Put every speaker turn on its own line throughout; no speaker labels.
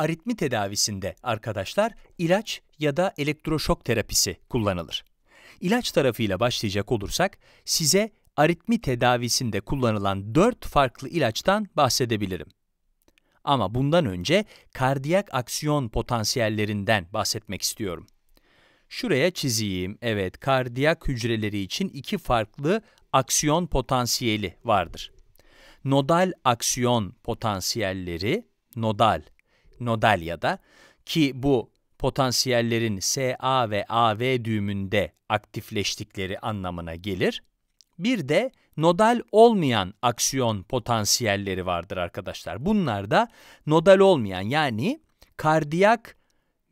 aritmi tedavisinde arkadaşlar ilaç ya da elektroşok terapisi kullanılır. İlaç tarafıyla başlayacak olursak size aritmi tedavisinde kullanılan 4 farklı ilaçtan bahsedebilirim. Ama bundan önce kardiyak aksiyon potansiyellerinden bahsetmek istiyorum. Şuraya çizeyim. Evet, kardiyak hücreleri için iki farklı aksiyon potansiyeli vardır. Nodal aksiyon potansiyelleri, nodal nodalyada ki bu potansiyellerin SA ve AV düğümünde aktifleştikleri anlamına gelir. Bir de nodal olmayan aksiyon potansiyelleri vardır arkadaşlar. Bunlar da nodal olmayan yani kardiyak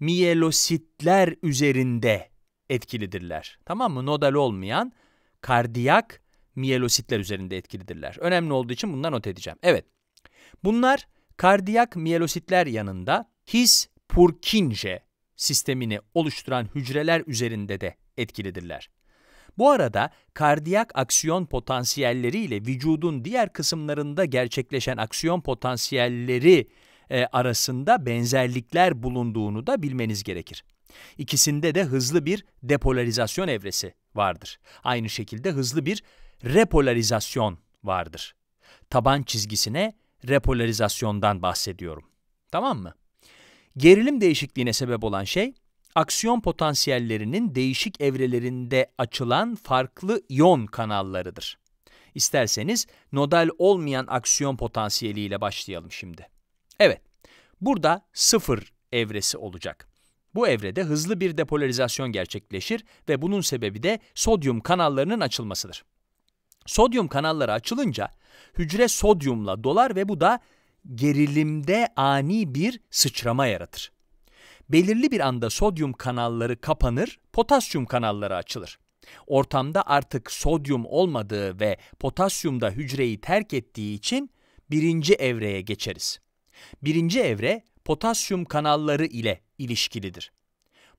miyelositler üzerinde etkilidirler. Tamam mı? Nodal olmayan kardiyak miyelositler üzerinde etkilidirler. Önemli olduğu için bunları not edeceğim. Evet. Bunlar kardiyak miyelositler yanında his Purkinje sistemini oluşturan hücreler üzerinde de etkilidirler. Bu arada kardiyak aksiyon potansiyelleriyle vücudun diğer kısımlarında gerçekleşen aksiyon potansiyelleri e, arasında benzerlikler bulunduğunu da bilmeniz gerekir. İkisinde de hızlı bir depolarizasyon evresi vardır. Aynı şekilde hızlı bir repolarizasyon vardır. Taban çizgisine repolarizasyondan bahsediyorum. Tamam mı? Gerilim değişikliğine sebep olan şey, aksiyon potansiyellerinin değişik evrelerinde açılan farklı iyon kanallarıdır. İsterseniz nodal olmayan aksiyon potansiyeliyle başlayalım şimdi. Evet, burada sıfır evresi olacak. Bu evrede hızlı bir depolarizasyon gerçekleşir ve bunun sebebi de sodyum kanallarının açılmasıdır. Sodyum kanalları açılınca Hücre sodyumla dolar ve bu da gerilimde ani bir sıçrama yaratır. Belirli bir anda sodyum kanalları kapanır, potasyum kanalları açılır. Ortamda artık sodyum olmadığı ve potasyum da hücreyi terk ettiği için birinci evreye geçeriz. Birinci evre potasyum kanalları ile ilişkilidir.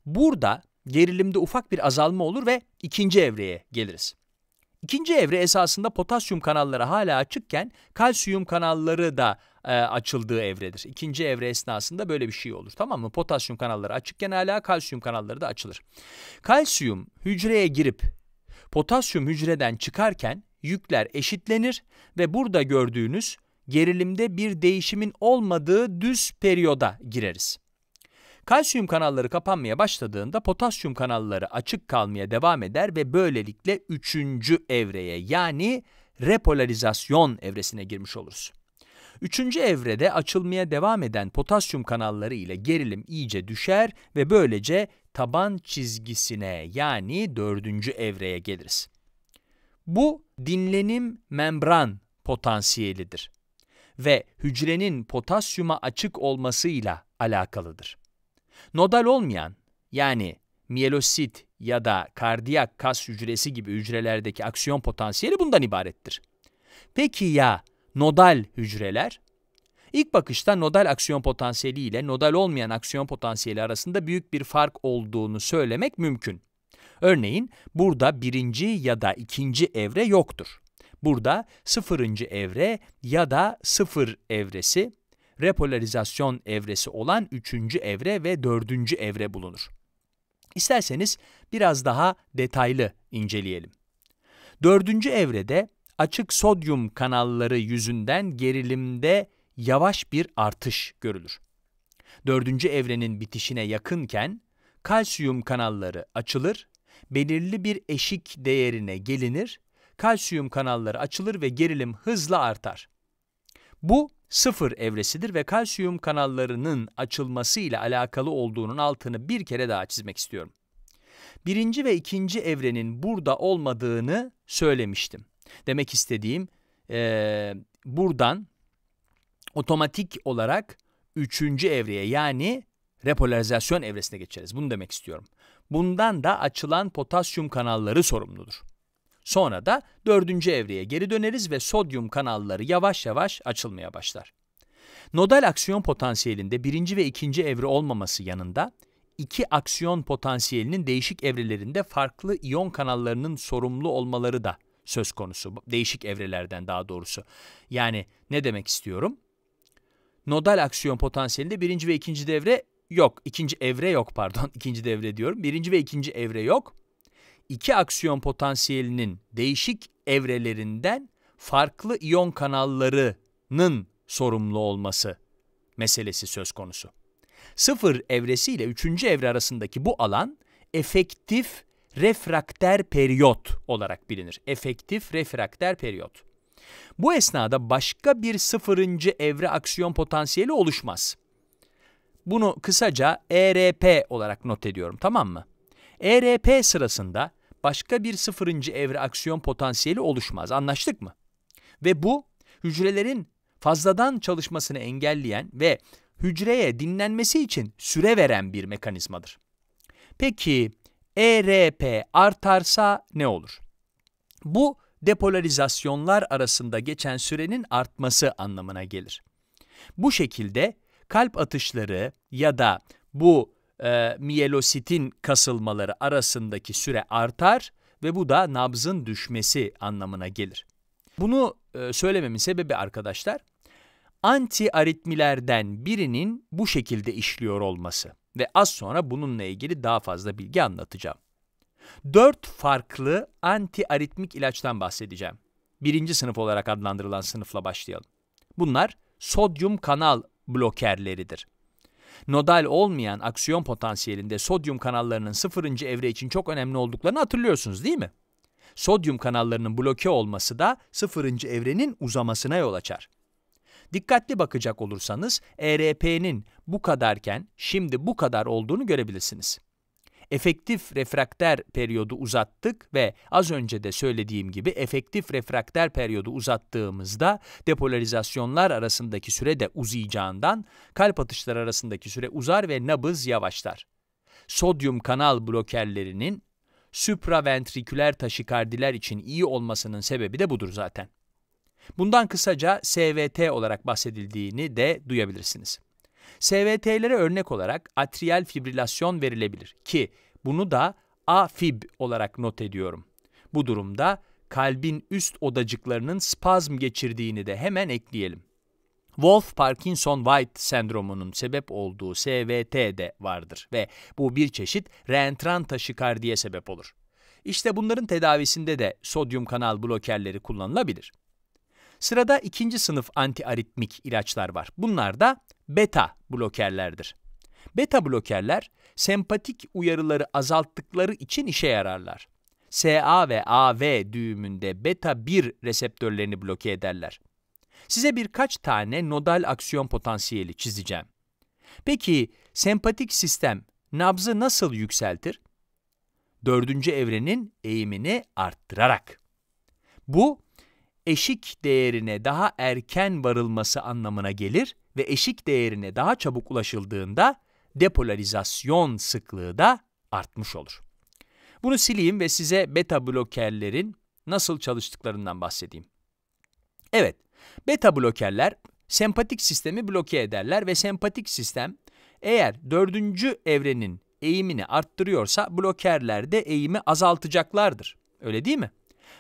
Burada gerilimde ufak bir azalma olur ve ikinci evreye geliriz. İkinci evre esasında potasyum kanalları hala açıkken kalsiyum kanalları da e, açıldığı evredir. İkinci evre esnasında böyle bir şey olur tamam mı? Potasyum kanalları açıkken hala kalsiyum kanalları da açılır. Kalsiyum hücreye girip potasyum hücreden çıkarken yükler eşitlenir ve burada gördüğünüz gerilimde bir değişimin olmadığı düz periyoda gireriz. Kalsiyum kanalları kapanmaya başladığında potasyum kanalları açık kalmaya devam eder ve böylelikle üçüncü evreye yani repolarizasyon evresine girmiş oluruz. Üçüncü evrede açılmaya devam eden potasyum kanalları ile gerilim iyice düşer ve böylece taban çizgisine yani dördüncü evreye geliriz. Bu dinlenim membran potansiyelidir ve hücrenin potasyuma açık olmasıyla alakalıdır. Nodal olmayan yani miyelosit ya da kardiyak kas hücresi gibi hücrelerdeki aksiyon potansiyeli bundan ibarettir. Peki ya nodal hücreler? İlk bakışta nodal aksiyon potansiyeli ile nodal olmayan aksiyon potansiyeli arasında büyük bir fark olduğunu söylemek mümkün. Örneğin burada birinci ya da ikinci evre yoktur. Burada sıfırıncı evre ya da sıfır evresi repolarizasyon evresi olan üçüncü evre ve dördüncü evre bulunur. İsterseniz biraz daha detaylı inceleyelim. Dördüncü evrede açık sodyum kanalları yüzünden gerilimde yavaş bir artış görülür. Dördüncü evrenin bitişine yakınken kalsiyum kanalları açılır, belirli bir eşik değerine gelinir, kalsiyum kanalları açılır ve gerilim hızla artar. Bu sıfır evresidir ve kalsiyum kanallarının açılması ile alakalı olduğunun altını bir kere daha çizmek istiyorum. Birinci ve ikinci evrenin burada olmadığını söylemiştim. Demek istediğim e, buradan otomatik olarak üçüncü evreye yani repolarizasyon evresine geçeriz. Bunu demek istiyorum. Bundan da açılan potasyum kanalları sorumludur. Sonra da dördüncü evreye geri döneriz ve sodyum kanalları yavaş yavaş açılmaya başlar. Nodal aksiyon potansiyelinde birinci ve ikinci evre olmaması yanında, iki aksiyon potansiyelinin değişik evrelerinde farklı iyon kanallarının sorumlu olmaları da söz konusu. Değişik evrelerden daha doğrusu. Yani ne demek istiyorum? Nodal aksiyon potansiyelinde birinci ve ikinci devre yok. İkinci evre yok pardon. İkinci devre diyorum. Birinci ve ikinci evre yok iki aksiyon potansiyelinin değişik evrelerinden farklı iyon kanallarının sorumlu olması meselesi söz konusu. Sıfır evresi ile üçüncü evre arasındaki bu alan efektif refrakter periyot olarak bilinir. Efektif refrakter periyot. Bu esnada başka bir sıfırıncı evre aksiyon potansiyeli oluşmaz. Bunu kısaca ERP olarak not ediyorum tamam mı? ERP sırasında başka bir sıfırıncı evre aksiyon potansiyeli oluşmaz. Anlaştık mı? Ve bu hücrelerin fazladan çalışmasını engelleyen ve hücreye dinlenmesi için süre veren bir mekanizmadır. Peki ERP artarsa ne olur? Bu depolarizasyonlar arasında geçen sürenin artması anlamına gelir. Bu şekilde kalp atışları ya da bu e, miyelositin kasılmaları arasındaki süre artar ve bu da nabzın düşmesi anlamına gelir. Bunu e, söylememin sebebi arkadaşlar antiaritmilerden birinin bu şekilde işliyor olması ve az sonra bununla ilgili daha fazla bilgi anlatacağım. Dört farklı antiaritmik ilaçtan bahsedeceğim. Birinci sınıf olarak adlandırılan sınıfla başlayalım. Bunlar sodyum kanal blokerleridir. Nodal olmayan aksiyon potansiyelinde sodyum kanallarının sıfırıncı evre için çok önemli olduklarını hatırlıyorsunuz değil mi? Sodyum kanallarının bloke olması da sıfırıncı evrenin uzamasına yol açar. Dikkatli bakacak olursanız ERP'nin bu kadarken şimdi bu kadar olduğunu görebilirsiniz efektif refrakter periyodu uzattık ve az önce de söylediğim gibi efektif refrakter periyodu uzattığımızda depolarizasyonlar arasındaki süre de uzayacağından kalp atışları arasındaki süre uzar ve nabız yavaşlar. Sodyum kanal blokerlerinin süpraventriküler taşikardiler için iyi olmasının sebebi de budur zaten. Bundan kısaca SVT olarak bahsedildiğini de duyabilirsiniz. SVT'lere örnek olarak atriyel fibrilasyon verilebilir ki bunu da AFib olarak not ediyorum. Bu durumda kalbin üst odacıklarının spazm geçirdiğini de hemen ekleyelim. Wolf-Parkinson-White sendromunun sebep olduğu SVT de vardır ve bu bir çeşit reentran taşikardiye sebep olur. İşte bunların tedavisinde de sodyum kanal blokerleri kullanılabilir. Sırada ikinci sınıf antiaritmik ilaçlar var. Bunlar da beta blokerlerdir. Beta blokerler sempatik uyarıları azalttıkları için işe yararlar. SA ve AV düğümünde beta 1 reseptörlerini bloke ederler. Size birkaç tane nodal aksiyon potansiyeli çizeceğim. Peki sempatik sistem nabzı nasıl yükseltir? Dördüncü evrenin eğimini arttırarak. Bu eşik değerine daha erken varılması anlamına gelir ve eşik değerine daha çabuk ulaşıldığında depolarizasyon sıklığı da artmış olur. Bunu sileyim ve size beta blokerlerin nasıl çalıştıklarından bahsedeyim. Evet, beta blokerler sempatik sistemi bloke ederler ve sempatik sistem eğer dördüncü evrenin eğimini arttırıyorsa blokerler de eğimi azaltacaklardır. Öyle değil mi?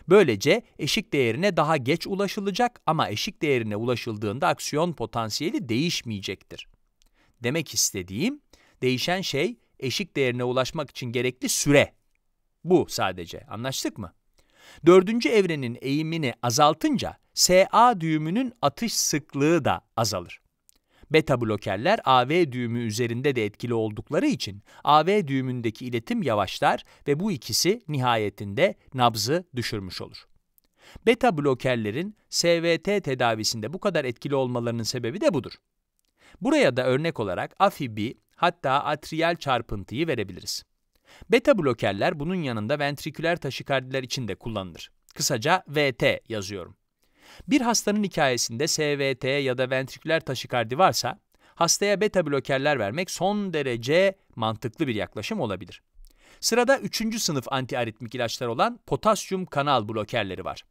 Böylece eşik değerine daha geç ulaşılacak ama eşik değerine ulaşıldığında aksiyon potansiyeli değişmeyecektir. Demek istediğim, değişen şey eşik değerine ulaşmak için gerekli süre. Bu sadece. Anlaştık mı? Dördüncü evrenin eğimini azaltınca SA düğümünün atış sıklığı da azalır. Beta blokerler AV düğümü üzerinde de etkili oldukları için AV düğümündeki iletim yavaşlar ve bu ikisi nihayetinde nabzı düşürmüş olur. Beta blokerlerin SVT tedavisinde bu kadar etkili olmalarının sebebi de budur. Buraya da örnek olarak AFIB hatta atriyel çarpıntıyı verebiliriz. Beta blokerler bunun yanında ventriküler taşikardiler için de kullanılır. Kısaca VT yazıyorum. Bir hastanın hikayesinde SVT ya da ventriküler taşikardi varsa, hastaya beta blokerler vermek son derece mantıklı bir yaklaşım olabilir. Sırada üçüncü sınıf antiaritmik ilaçlar olan potasyum kanal blokerleri var.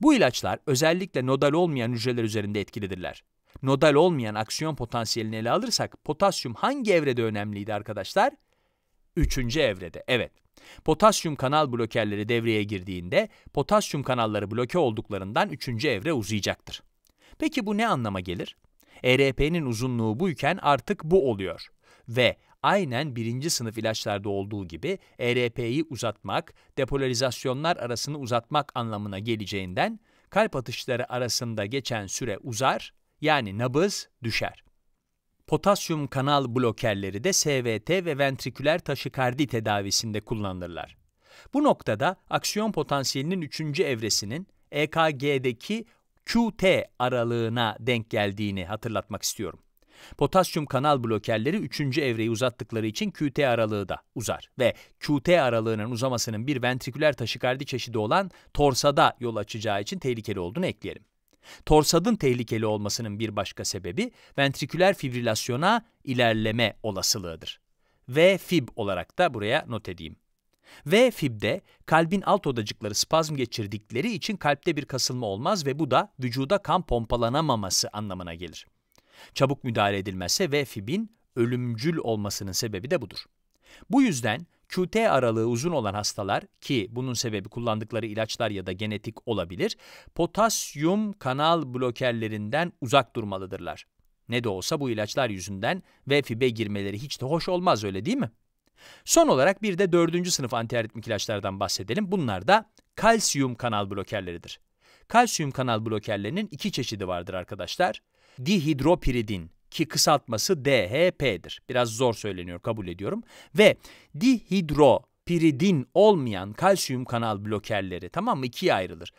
Bu ilaçlar özellikle nodal olmayan hücreler üzerinde etkilidirler. Nodal olmayan aksiyon potansiyelini ele alırsak potasyum hangi evrede önemliydi arkadaşlar? Üçüncü evrede, evet. Potasyum kanal blokerleri devreye girdiğinde potasyum kanalları bloke olduklarından 3. evre uzayacaktır. Peki bu ne anlama gelir? ERP'nin uzunluğu buyken artık bu oluyor ve aynen birinci sınıf ilaçlarda olduğu gibi ERP'yi uzatmak, depolarizasyonlar arasını uzatmak anlamına geleceğinden kalp atışları arasında geçen süre uzar, yani nabız düşer. Potasyum kanal blokerleri de SVT ve ventriküler taşikardi tedavisinde kullanılırlar. Bu noktada aksiyon potansiyelinin 3. evresinin EKG'deki QT aralığına denk geldiğini hatırlatmak istiyorum. Potasyum kanal blokerleri 3. evreyi uzattıkları için QT aralığı da uzar ve QT aralığının uzamasının bir ventriküler taşikardi çeşidi olan torsada yol açacağı için tehlikeli olduğunu ekleyelim. Torsadın tehlikeli olmasının bir başka sebebi ventriküler fibrilasyona ilerleme olasılığıdır. Ve fib olarak da buraya not edeyim. Ve fibde kalbin alt odacıkları spazm geçirdikleri için kalpte bir kasılma olmaz ve bu da vücuda kan pompalanamaması anlamına gelir. Çabuk müdahale edilmezse V fibin ölümcül olmasının sebebi de budur. Bu yüzden QT aralığı uzun olan hastalar ki bunun sebebi kullandıkları ilaçlar ya da genetik olabilir, potasyum kanal blokerlerinden uzak durmalıdırlar. Ne de olsa bu ilaçlar yüzünden VFB'e girmeleri hiç de hoş olmaz öyle değil mi? Son olarak bir de dördüncü sınıf antiaritmik ilaçlardan bahsedelim. Bunlar da kalsiyum kanal blokerleridir. Kalsiyum kanal blokerlerinin iki çeşidi vardır arkadaşlar. Dihidropiridin ki kısaltması DHP'dir. Biraz zor söyleniyor kabul ediyorum. Ve dihidropiridin olmayan kalsiyum kanal blokerleri tamam mı ikiye ayrılır.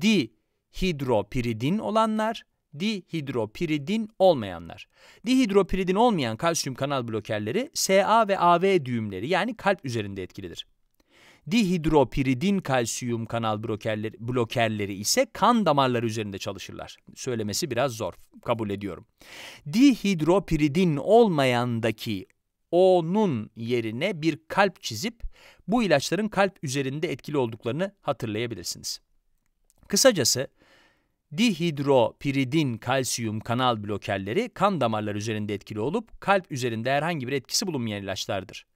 Dihidropiridin olanlar, dihidropiridin olmayanlar. Dihidropiridin olmayan kalsiyum kanal blokerleri SA ve AV düğümleri yani kalp üzerinde etkilidir. Dihidropiridin kalsiyum kanal blokerleri, blokerleri ise kan damarları üzerinde çalışırlar. Söylemesi biraz zor, kabul ediyorum. Dihidropiridin olmayandaki O'nun yerine bir kalp çizip bu ilaçların kalp üzerinde etkili olduklarını hatırlayabilirsiniz. Kısacası dihidropiridin kalsiyum kanal blokerleri kan damarları üzerinde etkili olup kalp üzerinde herhangi bir etkisi bulunmayan ilaçlardır.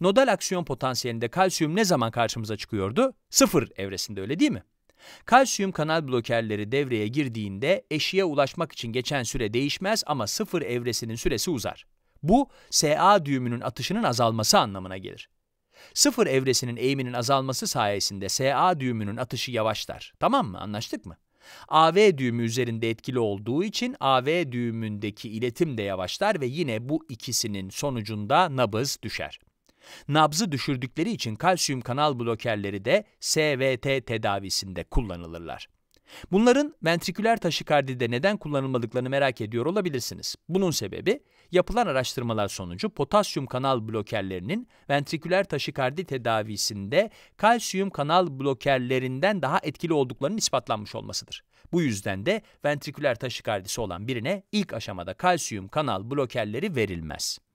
Nodal aksiyon potansiyelinde kalsiyum ne zaman karşımıza çıkıyordu? Sıfır evresinde öyle değil mi? Kalsiyum kanal blokerleri devreye girdiğinde eşiğe ulaşmak için geçen süre değişmez ama sıfır evresinin süresi uzar. Bu, SA düğümünün atışının azalması anlamına gelir. Sıfır evresinin eğiminin azalması sayesinde SA düğümünün atışı yavaşlar. Tamam mı? Anlaştık mı? AV düğümü üzerinde etkili olduğu için AV düğümündeki iletim de yavaşlar ve yine bu ikisinin sonucunda nabız düşer. Nabzı düşürdükleri için kalsiyum kanal blokerleri de SVT tedavisinde kullanılırlar. Bunların ventriküler taşikardide neden kullanılmadıklarını merak ediyor olabilirsiniz. Bunun sebebi yapılan araştırmalar sonucu potasyum kanal blokerlerinin ventriküler taşikardi tedavisinde kalsiyum kanal blokerlerinden daha etkili olduklarının ispatlanmış olmasıdır. Bu yüzden de ventriküler taşikardisi olan birine ilk aşamada kalsiyum kanal blokerleri verilmez.